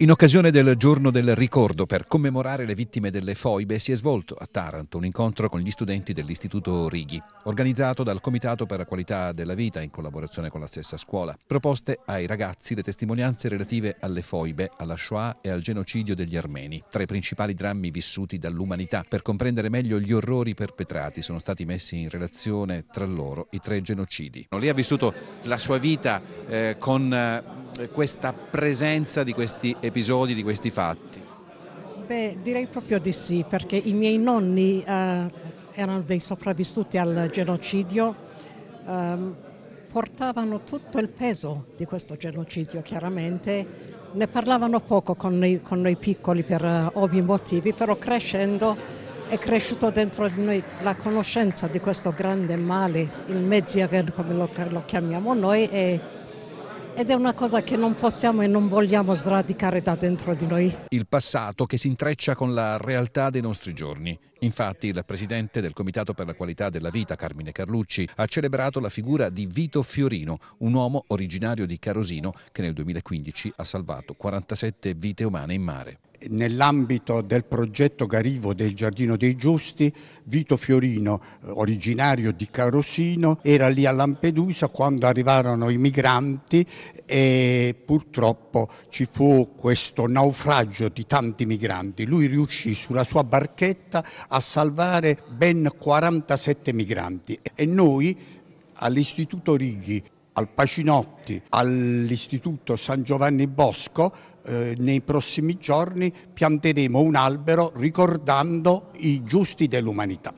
In occasione del giorno del ricordo per commemorare le vittime delle foibe si è svolto a Taranto un incontro con gli studenti dell'Istituto Righi, organizzato dal Comitato per la qualità della vita in collaborazione con la stessa scuola. Proposte ai ragazzi le testimonianze relative alle foibe, alla Shoah e al genocidio degli armeni, tra i principali drammi vissuti dall'umanità. Per comprendere meglio gli orrori perpetrati sono stati messi in relazione tra loro i tre genocidi. Lei ha vissuto la sua vita eh, con eh, questa presenza di questi episodi, di questi fatti? Beh, direi proprio di sì, perché i miei nonni eh, erano dei sopravvissuti al genocidio, eh, portavano tutto il peso di questo genocidio chiaramente, ne parlavano poco con noi, con noi piccoli per uh, ovvi motivi, però crescendo è cresciuto dentro di noi la conoscenza di questo grande male, il mezziagen come lo, lo chiamiamo noi, e ed è una cosa che non possiamo e non vogliamo sradicare da dentro di noi. Il passato che si intreccia con la realtà dei nostri giorni. Infatti il presidente del Comitato per la qualità della vita, Carmine Carlucci, ha celebrato la figura di Vito Fiorino, un uomo originario di Carosino che nel 2015 ha salvato 47 vite umane in mare nell'ambito del progetto Garivo del Giardino dei Giusti, Vito Fiorino, eh, originario di Carosino, era lì a Lampedusa quando arrivarono i migranti e purtroppo ci fu questo naufragio di tanti migranti. Lui riuscì sulla sua barchetta a salvare ben 47 migranti e noi all'Istituto Righi, al Pacinotti, all'Istituto San Giovanni Bosco eh, nei prossimi giorni pianteremo un albero ricordando i giusti dell'umanità.